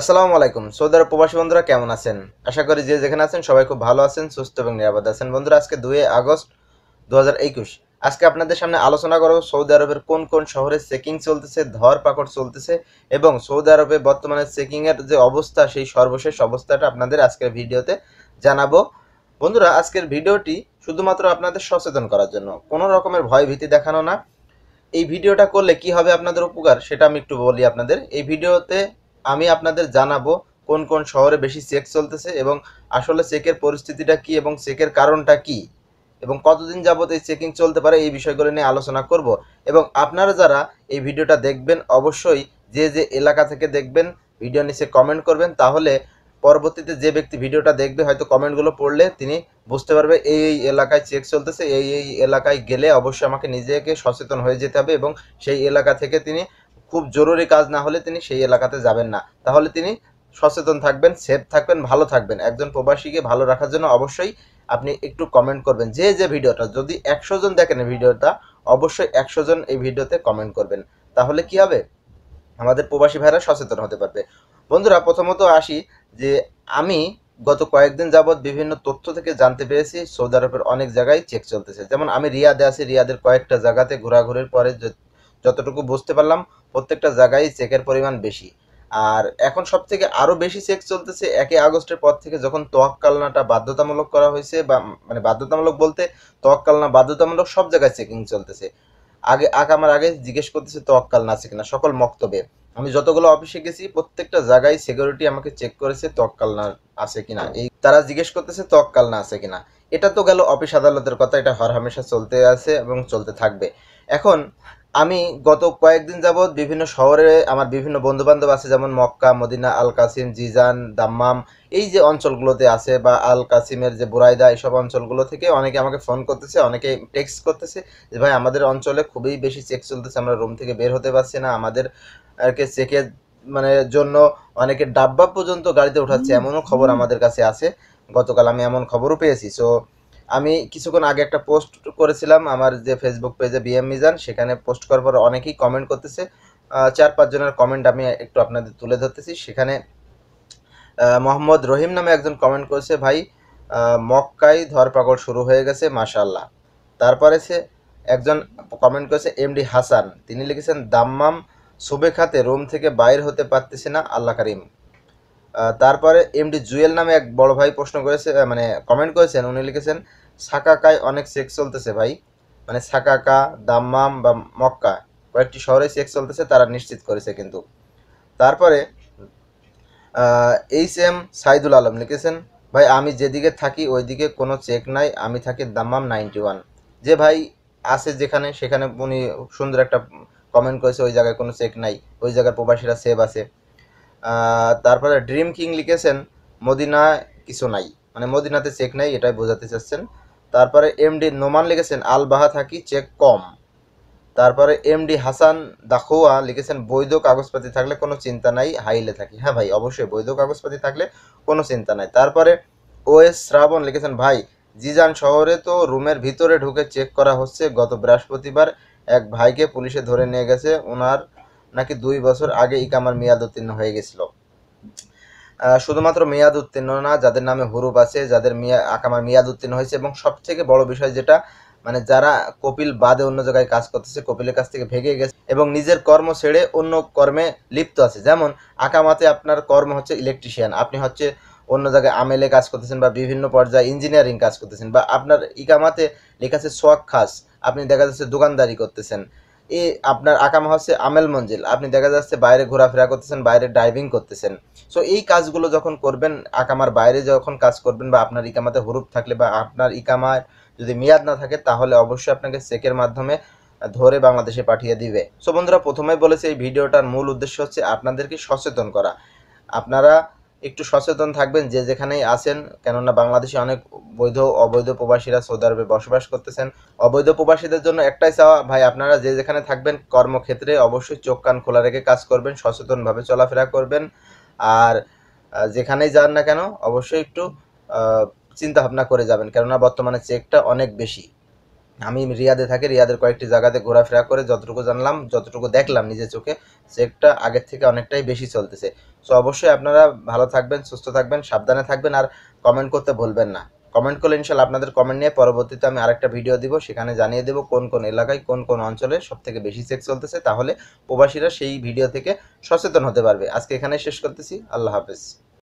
আসসালামু আলাইকুম সৌদার প্রবাসী বন্ধুরা কেমন আছেন আশা করি যে যেখানে আছেন সবাই খুব ভালো আছেন সুস্থ এবং নিরাপদ আছেন বন্ধুরা আজকে দুই আগস্ট দু আজকে আপনাদের সামনে আলোচনা করব সৌদি আরবের কোন কোন শহরে চেকিং চলতেছে ধর পাকড় চলতেছে এবং সৌদি আরবে বর্তমানে চেকিংয়ের যে অবস্থা সেই সর্বশেষ অবস্থাটা আপনাদের আজকের ভিডিওতে জানাবো বন্ধুরা আজকের ভিডিওটি শুধুমাত্র আপনাদের সচেতন করার জন্য কোনো রকমের ভয় ভীতি দেখানো না এই ভিডিওটা করলে কি হবে আপনাদের উপকার সেটা আমি একটু বলি আপনাদের এই ভিডিওতে আমি আপনাদের জানাবো কোন কোন শহরে বেশি চেক চলতেছে এবং আসলে চেকের পরিস্থিতিটা কি এবং চেকের কারণটা কি এবং কতদিন যাবত এই চেকিং চলতে পারে এই বিষয়গুলো নিয়ে আলোচনা করব এবং আপনারা যারা এই ভিডিওটা দেখবেন অবশ্যই যে যে এলাকা থেকে দেখবেন ভিডিও নিচে কমেন্ট করবেন তাহলে পরবর্তীতে যে ব্যক্তি ভিডিওটা দেখবে হয়তো কমেন্টগুলো পড়লে তিনি বুঝতে পারবে এই এই এলাকায় চেক চলতেছে এই এই এলাকায় গেলে অবশ্যই আমাকে নিজেকে সচেতন হয়ে যেতে হবে এবং সেই এলাকা থেকে তিনি খুব জরুরি কাজ না হলে তিনি সেই এলাকাতে যাবেন না তাহলে তিনি সচেতন থাকবেন সেফ থাকবেন ভালো থাকবেন একজন প্রবাসীকে ভালো রাখার জন্য অবশ্যই আপনি একটু কমেন্ট করবেন যে যে ভিডিওটা যদি একশো জন দেখেন ভিডিওটা অবশ্যই একশো জন এই ভিডিওতে কমেন্ট করবেন তাহলে কি হবে আমাদের প্রবাসী ভাইরা সচেতন হতে পারবে বন্ধুরা প্রথমত আসি যে আমি গত কয়েকদিন যাবৎ বিভিন্ন তথ্য থেকে জানতে পেরেছি সৌদি আরবের অনেক জায়গায় চেক চলতেছে যেমন আমি রিয়াদে আছি রিয়াদের কয়েকটা জায়গাতে ঘোরাঘুরির পরে যতটুকু বুঝতে পারলাম প্রত্যেকটা জায়গায় চেকের পরিমাণ বেশি আর এখন সব থেকে আরও বেশি চেক চলতেছে একই আগস্টের পর থেকে যখন তোয়াক্কালনাটা বাধ্যতামূলক করা হয়েছে বা মানে বাধ্যতামূলক বলতে তোয়াক্কালনা বাধ্যতামূলক সব জায়গায় চেকিং চলতেছে আগে আমার আগে জিজ্ঞেস করতেছে তোয়াক্কাল না আছে কিনা সকল মক্তবে আমি যতগুলো অফিসে গেছি প্রত্যেকটা জায়গায় সিকিউরিটি আমাকে চেক করেছে তক্কাল না আছে কিনা এই তারা জিজ্ঞেস করতেছে তক্কাল না আছে কিনা এটা তো গেল অফিস আদালতের কথা এটা হরহামেশা চলতে আছে এবং চলতে থাকবে এখন আমি গত কয়েকদিন যাবৎ বিভিন্ন শহরে আমার বিভিন্ন বন্ধুবান্ধব আছে যেমন Mecca Medina Al Qassim Jizan Dammam এই যে অঞ্চলগুলোতে আছে বা আল কাসিমের যে বুরাইদা এইসব অঞ্চলগুলো থেকে অনেকে আমাকে ফোন করতেছে অনেকে টেক্সট করতেছে যে ভাই আমাদের অঞ্চলে খুবই বেশি চেক চলতেছে আমরা রুম থেকে বের হতে পারছি না আমাদের কি চেকের মানে জন্য অনেকে ডাব্বা পর্যন্ত গাড়িতে উঠাচ্ছে এমনও খবর আমাদের কাছে আছে গতকাল আমি এমন খবরও পেয়েছি সো আমি কিছুক্ষণ আগে একটা পোস্ট করেছিলাম আমার যে ফেসবুক পেজে বিএম মিজান সেখানে পোস্ট করার পর অনেকেই কমেন্ট করতেছে চার পাঁচজনের কমেন্ট আমি একটু আপনাদের তুলে ধরতেছি সেখানে মোহাম্মদ রহিম নামে একজন কমেন্ট করেছে ভাই মক্কাই ধরপাকড় শুরু হয়ে গেছে মাশাল্লাহ তারপরে সে একজন কমেন্ট করেছে এমডি হাসান তিনি লিখেছেন দাম্মাম খাতে রুম থেকে বাইর হতে পারতেছে না আল্লাহ করিম তারপরে এমডি জুয়েল নামে এক বড় ভাই প্রশ্ন করেছে মানে কমেন্ট করেছেন উনি লিখেছেন সাকাকায় অনেক সেক্স চলতেছে ভাই মানে সাকাকা দাম্মাম বা মক্কা কয়েকটি শহরে সেক্স চলতেছে তারা নিশ্চিত করেছে কিন্তু তারপরে এইচ এম সাইদুল আলম লিখেছেন ভাই আমি যেদিকে থাকি ওইদিকে কোনো চেক নাই আমি থাকি দাম্মাম নাইনটি ওয়ান যে ভাই আছে যেখানে সেখানে উনি সুন্দর একটা কমেন্ট করেছে ওই জায়গায় কোনো চেক নাই ওই জায়গার প্রবাসীরা সেভ আছে তারপরে ড্রিম কিং লিখেছেন মদিনায় কিছু নাই মানে মদিনাতে চেক নাই এটাই বোঝাতে চাচ্ছেন তারপরে এমডি নোমান লিখেছেন আল বাহা থাকি চেক কম তারপরে এমডি হাসান দাখোয়া লিখেছেন বৈধ কাগজপাতি থাকলে কোনো চিন্তা নাই হাইলে থাকি হ্যাঁ ভাই অবশ্যই বৈধ কাগজপাতি থাকলে কোনো চিন্তা নাই তারপরে ওএস শ্রাবণ লিখেছেন ভাই জিজান শহরে তো রুমের ভিতরে ঢুকে চেক করা হচ্ছে গত বৃহস্পতিবার এক ভাইকে পুলিশে ধরে নিয়ে গেছে ওনার নাকি দুই বছর আগে ইকামার মেয়াদ উত্তীর্ণ হয়ে গেছিল শুধুমাত্র মেয়াদ উত্তীর্ণ না যাদের নামে হুরুপ আছে যাদের মেয়া আকামার মেয়াদ উত্তীর্ণ হয়েছে এবং সবথেকে বড় বিষয় যেটা মানে যারা কপিল বাদে অন্য জায়গায় কাজ করতেছে কপিলের কাছ থেকে ভেঙে গেছে এবং নিজের কর্ম ছেড়ে অন্য কর্মে লিপ্ত আছে যেমন আকামাতে আপনার কর্ম হচ্ছে ইলেকট্রিশিয়ান আপনি হচ্ছে অন্য জায়গায় আমেলে কাজ করতেছেন বা বিভিন্ন পর্যায়ে ইঞ্জিনিয়ারিং কাজ করতেছেন বা আপনার ইকামাতে লেখা আছে সোয়াক খাস আপনি দেখা যাচ্ছে দোকানদারি করতেছেন এ আপনার আকামা হচ্ছে আমেল মঞ্জিল আপনি দেখা যাচ্ছে বাইরে ঘোরাফেরা করতেছেন বাইরে ড্রাইভিং করতেছেন সো এই কাজগুলো যখন করবেন আকামার বাইরে যখন কাজ করবেন বা আপনার ইকামাতে হরুপ থাকলে বা আপনার ইকামার যদি মেয়াদ না থাকে তাহলে অবশ্যই আপনাকে চেকের মাধ্যমে ধরে বাংলাদেশে পাঠিয়ে দিবে সো বন্ধুরা প্রথমে বলেছে এই ভিডিওটার মূল উদ্দেশ্য হচ্ছে আপনাদেরকে সচেতন করা আপনারা একটু সচেতন থাকবেন যে যেখানেই আছেন কেননা বাংলাদেশে অনেক বৈধ অবৈধ প্রবাসীরা সৌদি আরবে বসবাস করতেছেন অবৈধ প্রবাসীদের জন্য একটাই চাওয়া ভাই আপনারা যে যেখানে থাকবেন কর্মক্ষেত্রে অবশ্যই চোখ কান খোলা রেখে কাজ করবেন সচেতনভাবে চলাফেরা করবেন আর যেখানেই যান না কেন অবশ্যই একটু চিন্তা ভাবনা করে যাবেন কেননা বর্তমানে চেকটা অনেক বেশি আমি রিয়াদে থাকি রিয়াদের কয়েকটি জায়গাতে ঘোরাফেরা করে যতটুকু জানলাম যতটুকু দেখলাম নিজের চোখে সেটা আগের থেকে অনেকটাই বেশি চলতেছে সো অবশ্যই আপনারা ভালো থাকবেন সুস্থ থাকবেন সাবধানে থাকবেন আর কমেন্ট করতে ভুলবেন না কমেন্ট করলে ইনশাল্লাহ আপনাদের কমেন্ট নিয়ে পরবর্তীতে আমি আরেকটা ভিডিও দিব সেখানে জানিয়ে দেবো কোন কোন এলাকায় কোন কোন অঞ্চলে সবথেকে বেশি সেক্স চলতেছে তাহলে প্রবাসীরা সেই ভিডিও থেকে সচেতন হতে পারবে আজকে এখানে শেষ করতেছি আল্লাহ হাফেজ